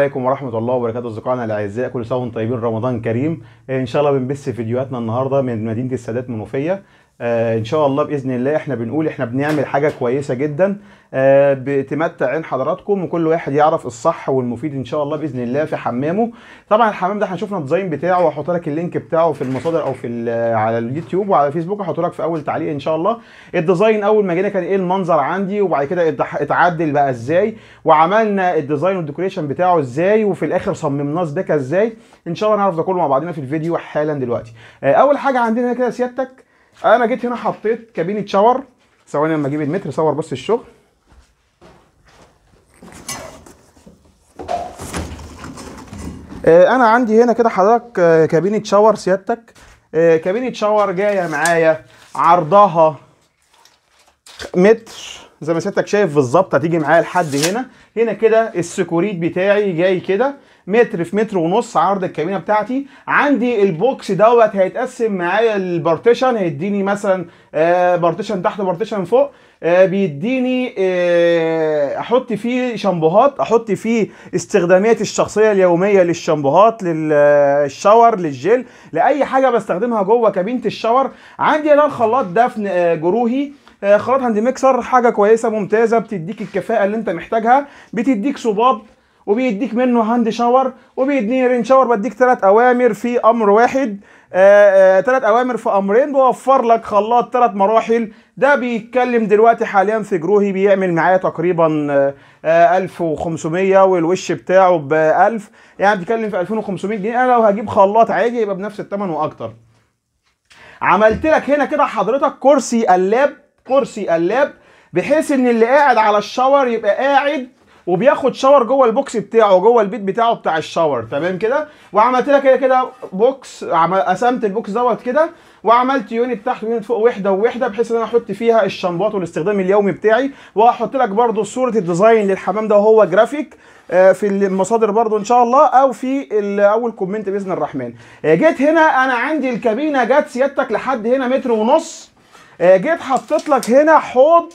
السلام عليكم ورحمة الله وبركاته أصدقائنا الأعزاء كل سنة وأنتم طيبين رمضان كريم إن شاء الله بنبث فيديوهاتنا النهاردة من مدينة السادات منوفية آه ان شاء الله باذن الله احنا بنقول احنا بنعمل حاجه كويسه جدا آه بتمتع عين حضراتكم وكل واحد يعرف الصح والمفيد ان شاء الله باذن الله في حمامه طبعا الحمام ده احنا شفنا الديزاين بتاعه وهحط لك اللينك بتاعه في المصادر او في على اليوتيوب وعلى فيسبوك هحط لك في اول تعليق ان شاء الله الديزاين اول ما جينا كان ايه المنظر عندي وبعد كده اتعدل بقى ازاي وعملنا الديزاين والديكوريشن بتاعه ازاي وفي الاخر صممناه سبيكه ازاي ان شاء الله نعرف ده كله مع بعضنا في الفيديو حالا دلوقتي آه اول حاجه عندنا كده سيادتك انا جيت هنا حطيت كابينه شاور ثواني لما اجيب المتر صور بس الشغل آه، انا عندي هنا كده حضرتك آه، كابينه شاور سيادتك آه، كابينه شاور جايه معايا عرضها متر زي ما سيادتك شايف بالظبط هتيجي معايا لحد هنا هنا كده السكوريت بتاعي جاي كده متر في متر ونص عرض الكابينه بتاعتي عندي البوكس دوت هيتقسم معايا البارتيشن هيديني مثلا آه، بارتيشن تحت بارتيشن فوق آه، بيديني آه، احط فيه شامبوهات احط فيه استخداماتي الشخصيه اليوميه للشامبوهات للشاور للجل لاي حاجه بستخدمها جوه كابينه الشاور عندي انا الخلاط دفن جروهي خلاط هاند ميكسر حاجه كويسه ممتازه بتديك الكفاءه اللي انت محتاجها بتديك صباب وبيديك منه هاند شاور وبيديني رين شاور بديك ثلاث اوامر في امر واحد ثلاث آه، آه، اوامر في امرين بوفر لك خلاط ثلاث مراحل ده بيتكلم دلوقتي حاليا في جروهي بيعمل معايا تقريبا 1500 آه، والوش بتاعه ب 1000 يعني بيتكلم في 2500 جنيه انا لو هجيب خلاط عادي يبقى بنفس الثمن واكتر عملت لك هنا كده حضرتك كرسي قلاب كرسي قلاب بحيث ان اللي قاعد على الشاور يبقى قاعد وبياخد شاور جوه البوكس بتاعه جوه البيت بتاعه بتاع الشاور تمام كده وعملت لك كده كده بوكس قسمت البوكس دوت كده وعملت يونت تحت ويونت فوق وحده ووحده بحيث ان انا احط فيها الشامبوات والاستخدام اليومي بتاعي وهحط لك برده صوره الديزاين للحمام ده وهو جرافيك آه، في المصادر برده ان شاء الله او في اول كومنت باذن الرحمن آه، جيت هنا انا عندي الكابينه جت سيادتك لحد هنا متر ونص آه، جيت حطيت لك هنا حوض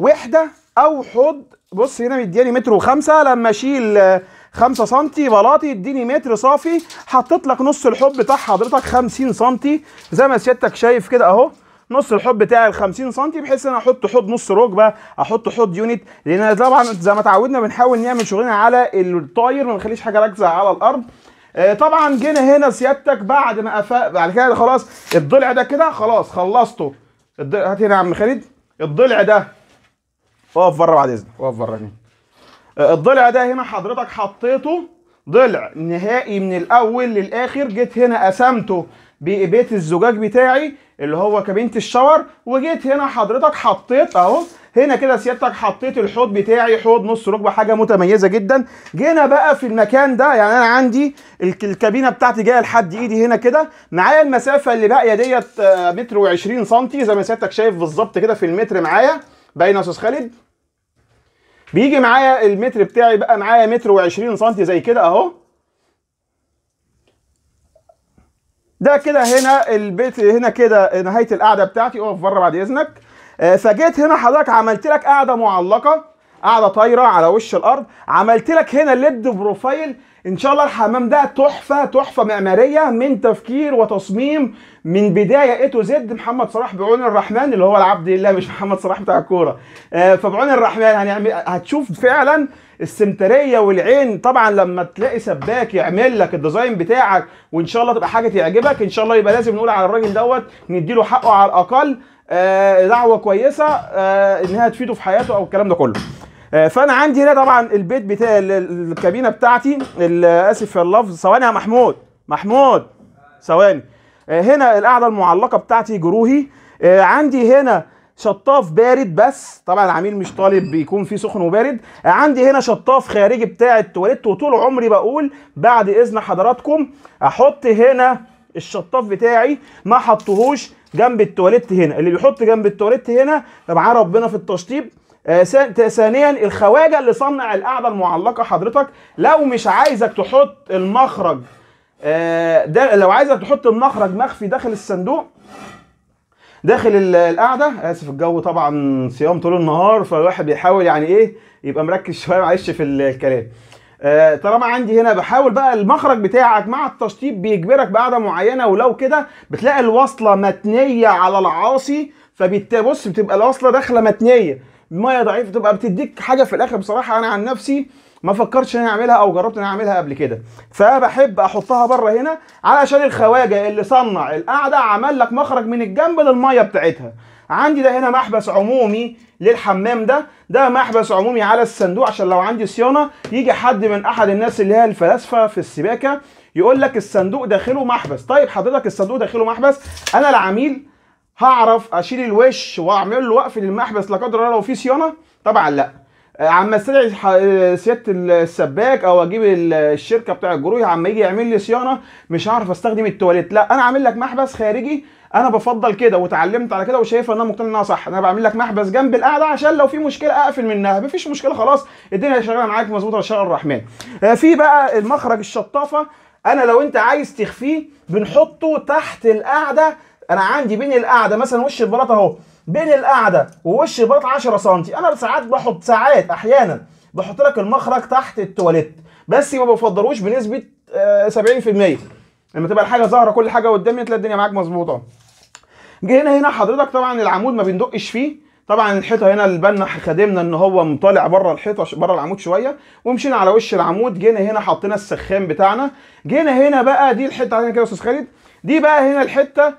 وحده او حوض بص هنا مدياني متر وخمسة لما اشيل خمسة سنتي بلاطي يديني متر صافي حطيت لك نص الحب بتاع حضرتك خمسين سنتي زي ما سيادتك شايف كده اهو نص الحوض بتاعي ال 50 سم بحيث ان انا احط حوض نص ركبه احط حوض يونت لان طبعا زي ما اتعودنا بنحاول نعمل شغلنا على الطاير ما نخليش حاجه راكزه على الارض آه، طبعا جينا هنا سيادتك بعد ما قفل بعد كده خلاص الضلع ده كده خلاص خلصته الضلع هات هنا يا عم خالد الضلع ده اقف بره بعد اذنك اقف بره هنا آه، الضلع ده هنا حضرتك حطيته ضلع نهائي من الاول للاخر جيت هنا قسمته ببيت الزجاج بتاعي اللي هو كابينه الشاور وجيت هنا حضرتك حطيت اهو هنا كده سيادتك حطيت الحوض بتاعي حوض نص ركبه حاجه متميزه جدا جينا بقى في المكان ده يعني انا عندي الكابينه بتاعتي جايه لحد ايدي هنا كده معايا المسافه اللي باقيه ديت آه، متر و20 سم زي ما سيادتك شايف بالظبط كده في المتر معايا باين يا استاذ خالد بيجي معايا المتر بتاعي بقى معايا متر وعشرين سنتي زي كده اهو ده كده هنا البيت هنا كده نهايه القعده بتاعتي اقف بره بعد اذنك آه، فجيت هنا حضرتك عملت لك قاعده معلقه قاعده طايره على وش الارض عملت لك هنا ليد بروفايل ان شاء الله الحمام ده تحفه تحفه معماريه من تفكير وتصميم من بدايه اي تو زد محمد صلاح بعون الرحمن اللي هو العبد لله مش محمد صلاح بتاع الكوره آه، فبعون الرحمن هنعمل يعني هتشوف فعلا السمتريه والعين طبعا لما تلاقي سباك يعمل لك الديزاين بتاعك وان شاء الله تبقى حاجه تعجبك ان شاء الله يبقى لازم نقول على الراجل دوت نديله حقه على الاقل آه، دعوه كويسه آه، انها تفيده في حياته او الكلام ده كله آه، فانا عندي هنا طبعا البيت بتاع الكابينه بتاعتي اسف يا اللفظ ثواني يا محمود محمود ثواني آه، هنا القاعده المعلقه بتاعتي جروهي آه، عندي هنا شطاف بارد بس طبعا العميل مش طالب بيكون فيه سخن وبارد عندي هنا شطاف خارجي بتاع التواليت وطول عمري بقول بعد اذن حضراتكم احط هنا الشطاف بتاعي ما حطهوش جنب التواليت هنا اللي بيحط جنب التواليت هنا معاه ربنا في التشطيب آه، ثانيا الخواجه اللي صنع القعده المعلقه حضرتك لو مش عايزك تحط المخرج آه، ده لو عايزك تحط المخرج مخفي داخل الصندوق داخل القعده اسف الجو طبعا صيام طول النهار فالواحد بيحاول يعني ايه يبقى مركز شويه معلش في الكلام آه، طالما عندي هنا بحاول بقى المخرج بتاعك مع التشطيب بيجبرك بقعده معينه ولو كده بتلاقي الوصله متنيه على العاصي فبص بتبقى الوصله داخله متنيه ميه ضعيفه تبقى بتديك حاجه في الاخر بصراحه انا عن نفسي ما فكرتش ان انا اعملها او جربت ان انا اعملها قبل كده فبحب احطها بره هنا علشان الخواجه اللي صنع القعده عمل لك مخرج من الجنب للميه بتاعتها عندي ده هنا محبس عمومي للحمام ده ده محبس عمومي على الصندوق عشان لو عندي صيانه يجي حد من احد الناس اللي هي الفلاسفه في السباكه يقول لك الصندوق داخله محبس طيب حضرتك الصندوق داخله محبس انا العميل هعرف اشيل الوش واعمل له وقف للمحبس لا قدر الله لو في صيانه طبعا لا آه، عم استدعي آه، سياده السباك او اجيب الشركه بتاع الجروي عم يجي يعمل لي صيانه مش هعرف استخدم التواليت لا انا عامل لك محبس خارجي انا بفضل كده وتعلمت على كده وشايفها ان انا مقتنع انها صح انا بعمل لك محبس جنب القعده عشان لو في مشكله اقفل منها مفيش مشكله خلاص الدنيا شغاله معاك مظبوطه ان شاء الله الرحمن آه، في بقى المخرج الشطافه انا لو انت عايز تخفيه بنحطه تحت القعده انا عندي بين القعده مثلا وش البلاط اهو بين القعده ووش البلاط 10 سم انا ساعات بحط ساعات احيانا بحط لك المخرج تحت التواليت بس ما بفضلوش بنسبه 70% آه، لما تبقى الحاجه ظاهره كل حاجه قدامي تلاقي الدنيا معاك مظبوطه جه هنا هنا حضرتك طبعا العمود ما بندقش فيه طبعا الحيطه هنا البنا خدمنا ان هو مطالع بره الحيطه بره العمود شويه ومشينا على وش العمود جينا هنا حطينا السخان بتاعنا جينا هنا بقى دي الحته عندنا كده يا استاذ خالد دي بقى هنا الحته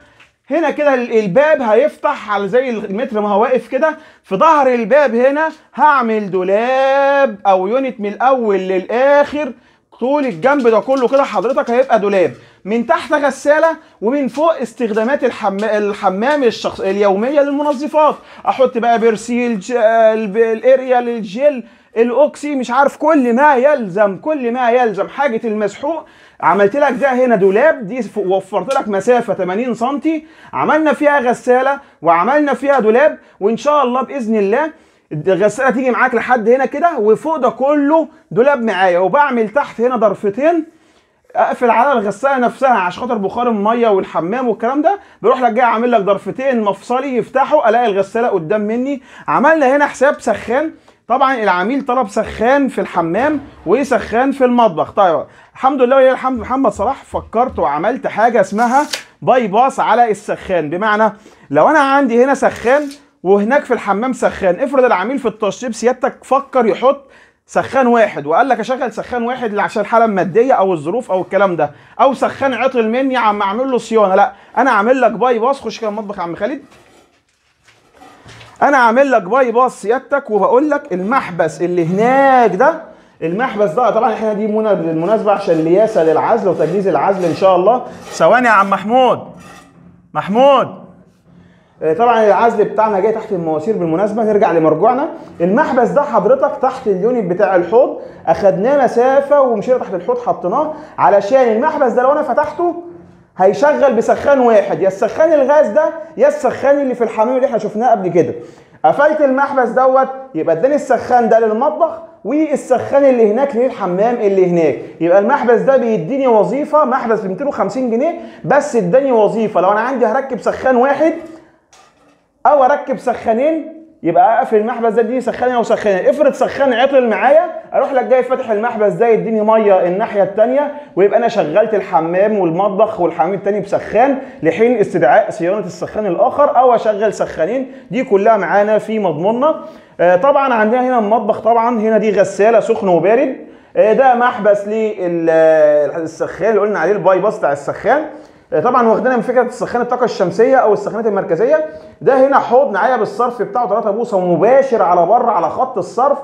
هنا كده الباب هيفتح على زي المتر ما هو واقف كده في ظهر الباب هنا هعمل دولاب او يونت من الاول للاخر طول الجنب ده كله كده حضرتك هيبقى دولاب من تحت غساله ومن فوق استخدامات الحم... الحمام الشخص اليوميه للمنظفات احط بقى برسيل ج... الاريال الجل الاوكسي مش عارف كل ما يلزم كل ما يلزم حاجه المسحوق عملت لك ده هنا دولاب دي وفرت لك مسافه 80 سم عملنا فيها غساله وعملنا فيها دولاب وان شاء الله باذن الله الغساله تيجي معاك لحد هنا كده وفوق ده كله دولاب معايا وبعمل تحت هنا ضرفتين اقفل على الغساله نفسها عشان خاطر بخار الميه والحمام والكلام ده بروح لك جاي عامل لك ضرفتين مفصلي يفتحوا الاقي الغساله قدام مني عملنا هنا حساب سخان طبعا العميل طلب سخان في الحمام وسخان في المطبخ طيب الحمد لله ولله الحمد محمد صلاح فكرت وعملت حاجه اسمها باي باس على السخان بمعنى لو انا عندي هنا سخان وهناك في الحمام سخان افرض العميل في التشطيب سيادتك فكر يحط سخان واحد وقال لك اشغل سخان واحد عشان الحاله الماديه او الظروف او الكلام ده او سخان عطل مني عم اعمل له صيانه لا انا اعمل لك باي باس خش كده المطبخ يا عم خالد انا عامل لك باي باس سيادتك وبقول لك المحبس اللي هناك ده المحبس ده طبعا احنا دي بالمناسبه عشان لياسه للعزل وتجهيز العزل ان شاء الله ثواني يا عم محمود محمود آه، طبعا العزل بتاعنا جاي تحت المواسير بالمناسبه نرجع لمرجوعنا المحبس ده حضرتك تحت اليونت بتاع الحوض اخدناه مسافه ومشينا تحت الحوض حطيناه علشان المحبس ده لو انا فتحته هيشغل بسخان واحد يا السخان الغاز ده يا السخان اللي في الحمام اللي احنا شفناه قبل كده قفلت المحبس دوت يبقى اداني السخان ده للمطبخ والسخان اللي هناك للحمام اللي هناك يبقى المحبس ده بيديني وظيفه محبس ب 250 جنيه بس اداني وظيفه لو انا عندي هركب سخان واحد او اركب سخانين يبقى اقفل المحبس ده اديني سخانه وسخانه افرض سخانه عطل معايا اروح لك جاي فاتح المحبس ده يديني ميه الناحيه الثانيه ويبقى انا شغلت الحمام والمطبخ والحمام الثاني بسخان لحين استدعاء صيانه السخان الاخر او اشغل سخانين دي كلها معانا في مضموننا آه، طبعا عندنا هنا المطبخ طبعا هنا دي غساله سخن وبارد آه، ده محبس للسخان آه، اللي قلنا عليه الباي باس بتاع السخان طبعا واخدينها من فكره السخان الطاقه الشمسيه او السخانات المركزيه ده هنا حوض نعايه بالصرف بتاعه 3 بوصه مباشر على بره على خط الصرف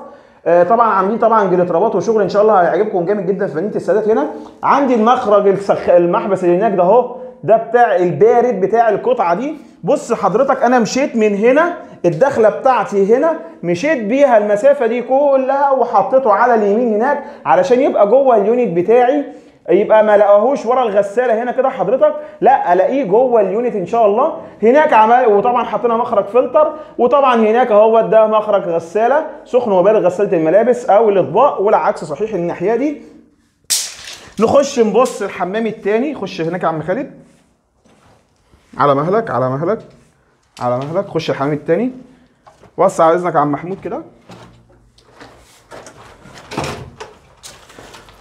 آه، طبعا عاملين طبعا جلترابات وشغل ان شاء الله هيعجبكم جامد جدا في فنيه السادات هنا عندي المخرج السخ... المحبس اللي هناك ده اهو ده بتاع البارد بتاع القطعه دي بص حضرتك انا مشيت من هنا الدخله بتاعتي هنا مشيت بيها المسافه دي كلها وحطيته على اليمين هناك علشان يبقى جوه اليونت بتاعي يبقى ما لاقاهوش ورا الغساله هنا كده حضرتك لا الاقيه جوه اليونت ان شاء الله هناك عمل وطبعا حطينا مخرج فلتر وطبعا هناك اهو ده مخرج غساله سخن وبارد غساله الملابس او الاطباق والعكس صحيح الناحيه دي نخش نبص الحمام الثاني خش هناك يا عم خالد على مهلك على مهلك على مهلك خش الحمام الثاني وسع اذنك يا عم محمود كده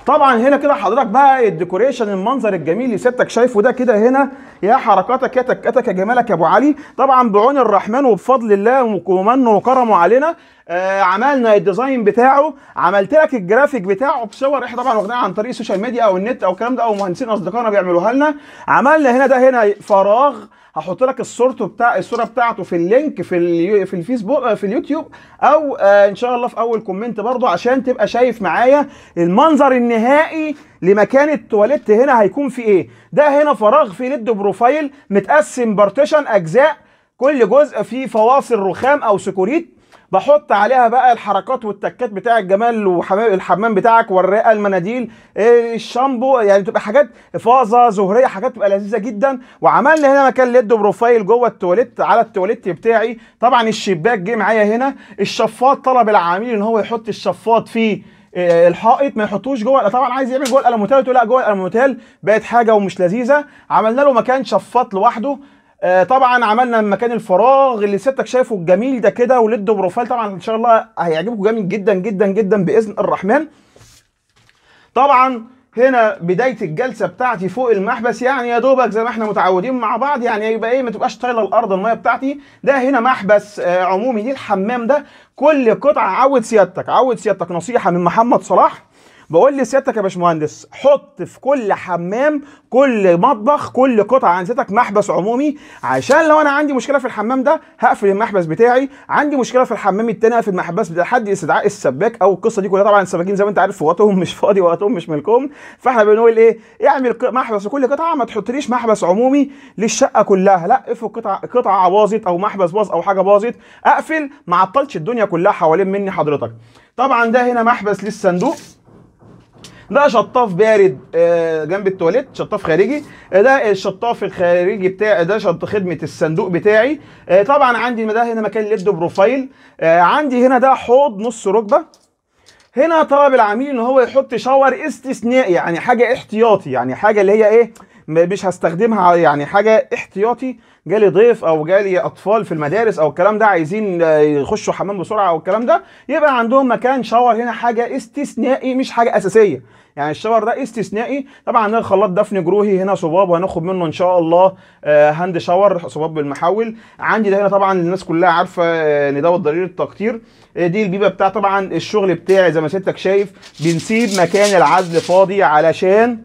طبعا هنا كده حضرتك بقى الديكوريشن المنظر الجميل اللي ستك شايفه ده كده هنا يا حركاتك يا تكتك يا جمالك يا ابو علي طبعا بعون الرحمن وبفضل الله ومنه وكرمه علينا آه عملنا الديزاين بتاعه عملت لك الجرافيك بتاعه بصور احنا طبعا واخدينها عن طريق السوشيال ميديا او النت او الكلام ده او مهندسين اصدقائنا بيعملوها لنا عملنا هنا ده هنا فراغ هحط لك الصورته بتاع الصوره بتاعته في اللينك في اليو في الفيسبوك آه، في اليوتيوب او آه ان شاء الله في اول كومنت برضو عشان تبقى شايف معايا المنظر النهائي لمكان التواليت هنا هيكون في ايه ده هنا فراغ في ليد بروفايل متقسم بارتيشن اجزاء كل جزء فيه فواصل رخام او سكوريت بحط عليها بقى الحركات والتكات بتاع الجمال والحمام بتاعك والرئه المناديل الشامبو يعني تبقى حاجات فازه زهريه حاجات تبقى لذيذه جدا وعملنا هنا مكان ليد بروفايل جوه التواليت على التواليت بتاعي طبعا الشباك جه معايا هنا الشفاط طلب العميل ان هو يحط الشفاط في آه، الحائط ما يحطوش جوه طبعا عايز يعمل جوه الالوميتال لا جوه الالوميتال بقت حاجه ومش لذيذه عملنا له مكان شفاط لوحده آه، طبعا عملنا مكان الفراغ اللي سيادتك شايفه الجميل ده كده وليد بروفايل طبعا ان شاء الله هيعجبكم جميل جدا جدا جدا باذن الرحمن طبعا هنا بدايه الجلسه بتاعتي فوق المحبس يعني يا دوبك زي ما احنا متعودين مع بعض يعني يبقى ايه ما تبقاش طايله الارض الميه بتاعتي ده هنا محبس آه، عمومي دي الحمام ده كل قطعه عود سيادتك عود سيادتك نصيحه من محمد صلاح بقول لسيادتك يا باشمهندس حط في كل حمام كل مطبخ كل قطعه عند سيادتك محبس عمومي عشان لو انا عندي مشكله في الحمام ده هقفل المحبس بتاعي عندي مشكله في الحمام التاني هقفل المحبس بتاع حد استدعاء السباك او القصه دي كلها طبعا السباكين زي ما انت عارف وقتهم مش فاضي وقتهم مش ملكهم فاحنا بنقول ايه اعمل محبس لكل قطعه ما تحطليش محبس عمومي للشقه كلها لا افرض قطعه قطعه باظت او محبس باظ او حاجه باظت اقفل ما عطلتش الدنيا كلها حوالين مني حضرتك طبعا ده هنا محبس للصندوق ده شطاف بارد آه، جنب التواليت شطاف خارجي آه، ده الشطاف الخارجي بتاعي ده شط خدمه الصندوق بتاعي آه، طبعا عندي ده هنا مكان ليد بروفايل عندي هنا ده حوض نص ركبه هنا طلب العميل ان هو يحط شاور استثنائي يعني حاجه احتياطي يعني حاجه اللي هي ايه مش هستخدمها يعني حاجه احتياطي جالي ضيف او جالي اطفال في المدارس او الكلام ده عايزين آه، يخشوا حمام بسرعه او الكلام ده يبقى عندهم مكان شاور هنا حاجه استثنائي مش حاجه اساسيه يعني الشاور ده استثنائي طبعا الخلاط دفن جروهي هنا صباب وهناخد منه ان شاء الله آه، هاند شاور صباب بالمحول عندي ده هنا طبعا الناس كلها عارفه آه، ان دوت ضرير التقطير دي البيبه بتاع طبعا الشغل بتاعي زي ما سيادتك شايف بنسيب مكان العزل فاضي علشان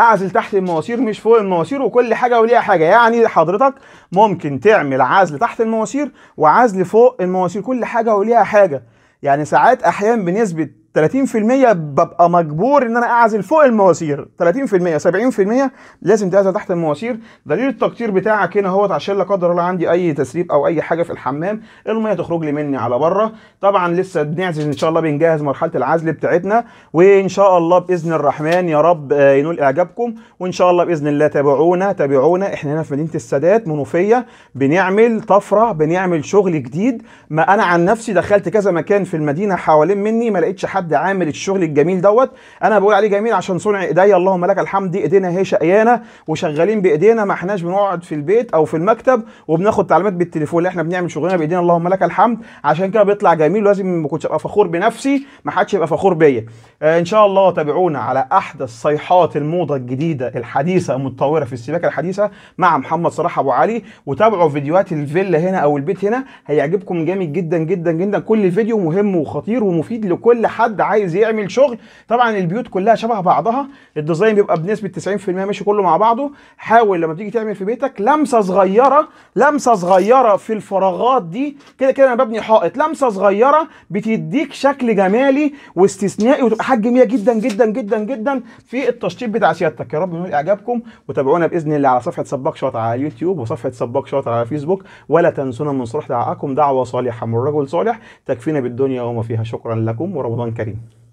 اعزل تحت المواسير مش فوق المواسير وكل حاجه وليها حاجه يعني حضرتك ممكن تعمل عزل تحت المواسير وعزل فوق المواسير كل حاجه وليها حاجه يعني ساعات احيانا بنسبه 30% ببقى مجبور ان انا اعزل فوق المواسير 30% 70% لازم تعزل تحت المواسير دليل التقطير بتاعك هنا اهوت عشان لا قدر الله عندي اي تسريب او اي حاجه في الحمام الميه تخرج لي مني على بره طبعا لسه بنعزل ان شاء الله بنجهز مرحله العزل بتاعتنا وان شاء الله باذن الرحمن يا رب آه، ينول اعجابكم وان شاء الله باذن الله تابعونا تابعونا احنا هنا في مدينه السادات منوفيه بنعمل طفره بنعمل شغل جديد ما انا عن نفسي دخلت كذا مكان في المدينه حوالين مني ما لقيتش حد حد عامل الشغل الجميل دوت انا بقول عليه جميل عشان صنع ايديا اللهم لك الحمد دي ايدينا هي شقيانه وشغالين بايدينا ما احناش بنقعد في البيت او في المكتب وبناخد تعليمات بالتليفون اللي احنا بنعمل شغلنا بايدينا اللهم لك الحمد عشان كده بيطلع جميل ولازم ما كنتش ابقى فخور بنفسي ما حدش يبقى فخور بيا آه ان شاء الله تابعونا على احدث صيحات الموضه الجديده الحديثه المتطوره في السباكه الحديثه مع محمد صلاح ابو علي وتابعوا فيديوهات الفيلا هنا او البيت هنا هيعجبكم جامد جدا جدا جدا كل فيديو مهم وخطير ومفيد لكل حد حد عايز يعمل شغل طبعا البيوت كلها شبه بعضها الديزاين بيبقى بنسبه 90% ماشي كله مع بعضه حاول لما تيجي تعمل في بيتك لمسه صغيره لمسه صغيره في الفراغات دي كده كده انا ببني حائط لمسه صغيره بتديك شكل جمالي واستثنائي وتبقى حاجه جميله جدا جدا جدا جدا في التشطيب بتاع سيادتك يا رب ينال اعجابكم وتابعونا باذن الله على صفحه سباك شاطر على اليوتيوب وصفحه سباك شاطر على فيسبوك ولا تنسونا من صلح دعاءكم دعوه صالحه من رجل صالح تكفينا بالدنيا وما فيها شكرا لكم ورمضان كريم ready.